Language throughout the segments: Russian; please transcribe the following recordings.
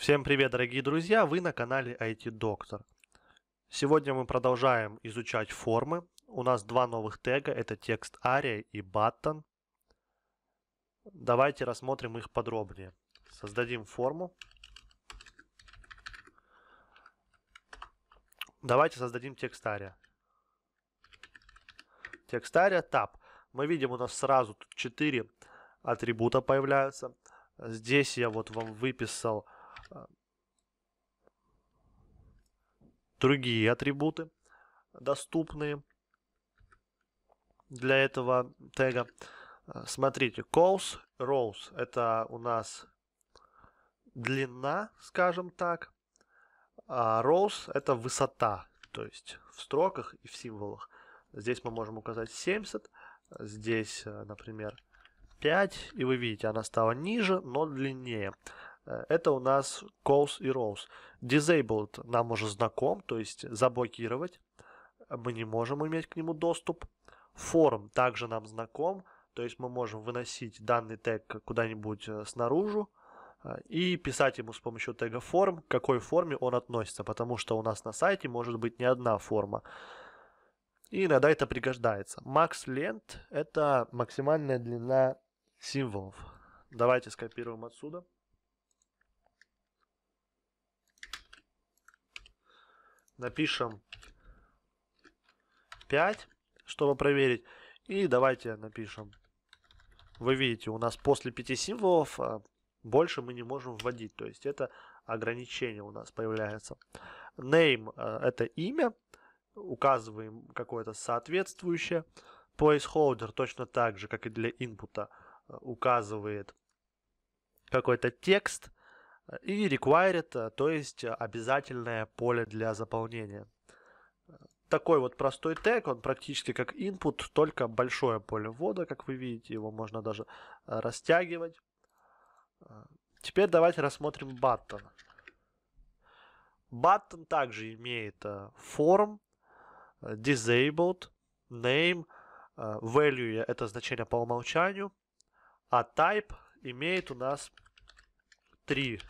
Всем привет, дорогие друзья! Вы на канале IT Доктор. Сегодня мы продолжаем изучать формы. У нас два новых тега. Это текст ария и button. Давайте рассмотрим их подробнее. Создадим форму. Давайте создадим текст ария. Текст ария tab. Мы видим, у нас сразу 4 атрибута появляются. Здесь я вот вам выписал а, другие атрибуты доступные для этого тега. А, смотрите, calls, rows – это у нас длина, скажем так, а rows – это высота, то есть в строках и в символах. Здесь мы можем указать 70, здесь, э, например, 5, и вы видите, она стала ниже, но длиннее. Э, это у нас calls и rows. Disabled нам уже знаком, то есть заблокировать. Мы не можем иметь к нему доступ. Form также нам знаком, то есть мы можем выносить данный тег куда-нибудь э, снаружи э, и писать ему с помощью тега form, к какой форме он относится, потому что у нас на сайте может быть не одна форма. И иногда это пригождается. Max лент – это максимальная длина символов. Давайте скопируем отсюда. напишем 5, чтобы проверить. И давайте напишем. Вы видите, у нас после 5 символов а, больше мы не можем вводить. То есть это ограничение у нас появляется. Name а, – это имя. Указываем какое-то соответствующее. Placeholder точно так же, как и для input, а, указывает какой-то текст – и required, э, то есть э, обязательное поле для заполнения. Такой вот простой тег, он практически как input, только большое поле ввода, как вы видите, его можно даже э, растягивать. Теперь давайте рассмотрим button. Button также имеет form, disabled, name, value это значение по умолчанию, а type имеет у нас три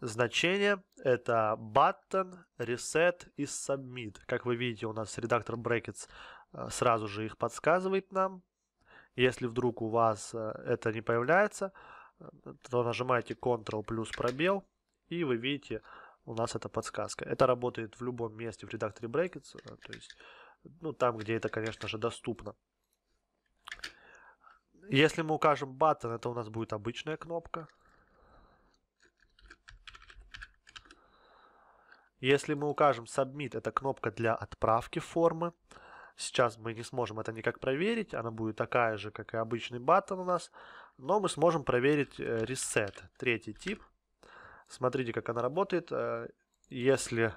значения это button, reset и submit. Как вы видите, у нас редактор brackets э, сразу же их подсказывает нам. Если вдруг у вас э, это не появляется, э, то нажимаете Ctrl плюс пробел, и вы видите, у нас эта подсказка. Это работает в любом месте в редакторе brackets, то есть ну, там, где это, конечно же, доступно. Если мы укажем button, это у нас будет обычная кнопка. Если мы укажем Submit, это кнопка для отправки формы. Сейчас мы не сможем это никак проверить, она будет такая же, как и обычный баттон у нас. Но мы сможем проверить э, Reset, третий тип. Смотрите, как она работает. Э, если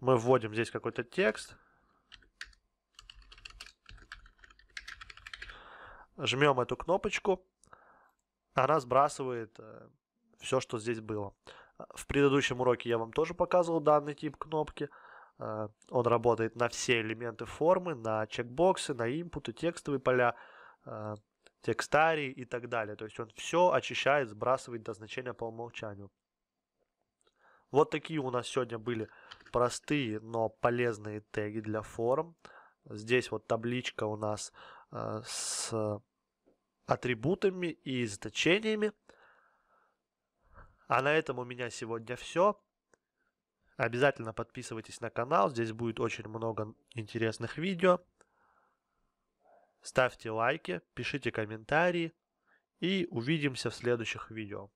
мы вводим здесь какой-то текст, жмем эту кнопочку, она сбрасывает э, все, что здесь было. В предыдущем уроке я вам тоже показывал данный тип кнопки. Э, он работает на все элементы формы, на чекбоксы, на импуты, текстовые поля, э, текстарии и так далее. То есть он все очищает, сбрасывает до значения по умолчанию. Вот такие у нас сегодня были простые, но полезные теги для форм. Здесь вот табличка у нас э, с атрибутами и значениями. А на этом у меня сегодня все. Обязательно подписывайтесь на канал, здесь будет очень много интересных видео. Ставьте лайки, пишите комментарии и увидимся в следующих видео.